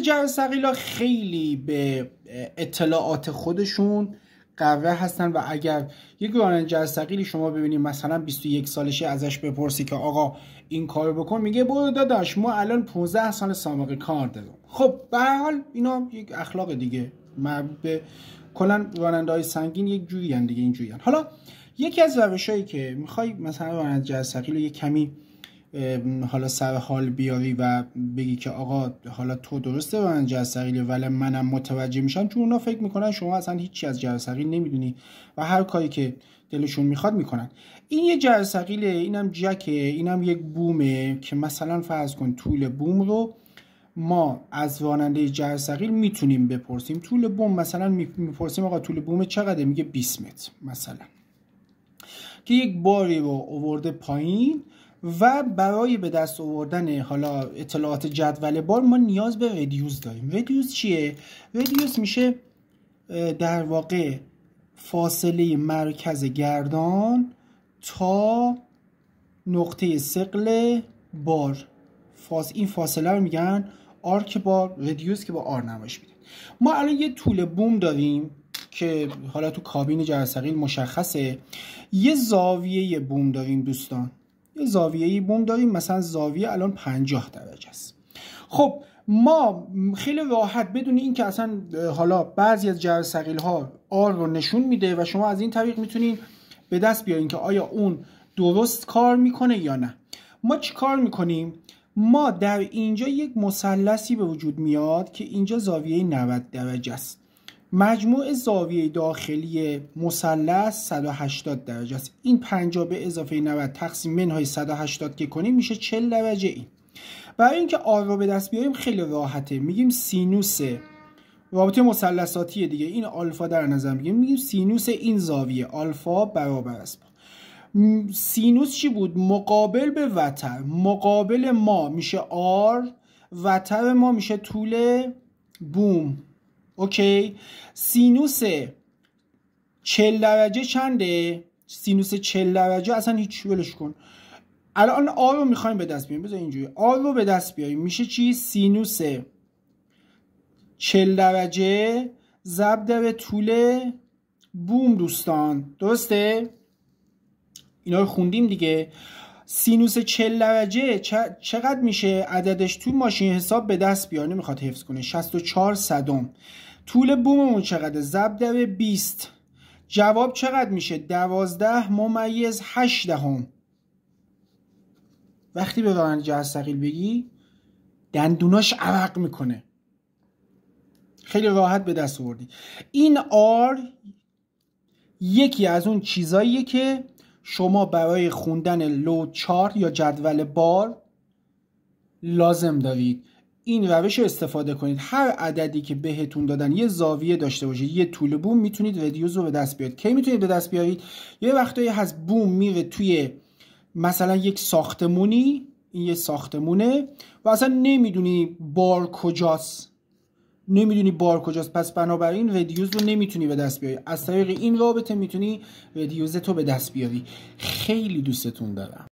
جو جمع خیلی به اطلاعات خودشون قوه هستن و اگر یک راننده جرسقیلی شما ببینید مثلا 21 سالشه ازش بپرسی که آقا این کار بکن میگه برو داداش ما الان 15 سال سابقه کار داریم خب به حال اینا یک اخلاق دیگه به کلن راننده های سنگین یک جوری دیگه این جوری حالا یکی از روش هایی که میخوای مثلا راننده جرسقیل رو یک کمی حالا سر حال بیاری و بگی که آقا حالا تو درسته من جرثقیل ولی منم متوجه میشم چون اونا فکر میکنن شما اصلا هیچی از جرثقیل نمیدونی و هر کاری که دلشون میخواد میکنن این یه جرثقیله اینم جکه اینم یک بومه که مثلا فرض کن طول بوم رو ما از راننده جرثقیل میتونیم بپرسیم طول بوم مثلا میپرسیم آقا طول بوم چقدر میگه 20 متر مثلا که یک باری رو اوورده پایین و برای به دست آوردن حالا اطلاعات جدول بار ما نیاز به ردیوز داریم ردیوز چیه؟ ردیوز میشه در واقع فاصله مرکز گردان تا نقطه سقل بار این فاصله رو میگن آرک بار ردیوز که با آر نمایش میده ما الان یه طول بوم داریم که حالا تو کابین جرثقیل مشخصه یه زاویه بوم داریم دوستان یه زاویه بوم داریم مثلا زاویه الان 50 درجه است خب ما خیلی راحت بدون اینکه اصلا حالا بعضی از جرثقیل ها آر رو نشون میده و شما از این طریق میتونین به دست بیارین که آیا اون درست کار میکنه یا نه ما چی کار میکنیم ما در اینجا یک مثلثی به وجود میاد که اینجا زاویه 90 درجه است مجموع زاویه داخلی مثلث 180 درجه است این 50 به اضافه 90 تقسیم منهای 180 که کنیم میشه 40 درجه این برای اینکه آر رو به دست بیاریم خیلی راحته میگیم سینوس رابطه مثلثاتی دیگه این آلفا در نظر میگیم میگیم سینوس این زاویه آلفا برابر است سینوس چی بود مقابل به وتر مقابل ما میشه آر وتر ما میشه طول بوم اوکی سینوس 40 درجه چنده سینوس 40 درجه اصلا هیچ ولش کن الان آر رو میخوایم به دست بیاریم بذار اینجوری آ رو به دست بیاریم میشه چی سینوس چل درجه ضرب در طول بوم دوستان درسته اینا رو خوندیم دیگه سینوس 40 درجه چقدر میشه عددش تو ماشین حساب به دست بیار نمیخواد یعنی حفظ کنه 64 صدم طول بوممون چقدر ضرب در 20 جواب چقدر میشه 12 ممیز 8 دهم وقتی به جهاز سقیل بگی دندوناش عرق میکنه خیلی راحت به دست آوردی این آر یکی از اون چیزاییه که شما برای خوندن لو چار یا جدول بار لازم دارید این روش رو استفاده کنید هر عددی که بهتون دادن یه زاویه داشته باشه یه طول بوم میتونید ردیوز رو به دست بیارید کی میتونید به دست بیارید یه وقتایی هست بوم میره توی مثلا یک ساختمونی این یه ساختمونه و اصلا نمیدونی بار کجاست نمیدونی بار کجاست پس بنابراین ردیوز رو نمیتونی به دست بیاری از طریق این رابطه میتونی ردیوز تو به دست بیاری خیلی دوستتون دارم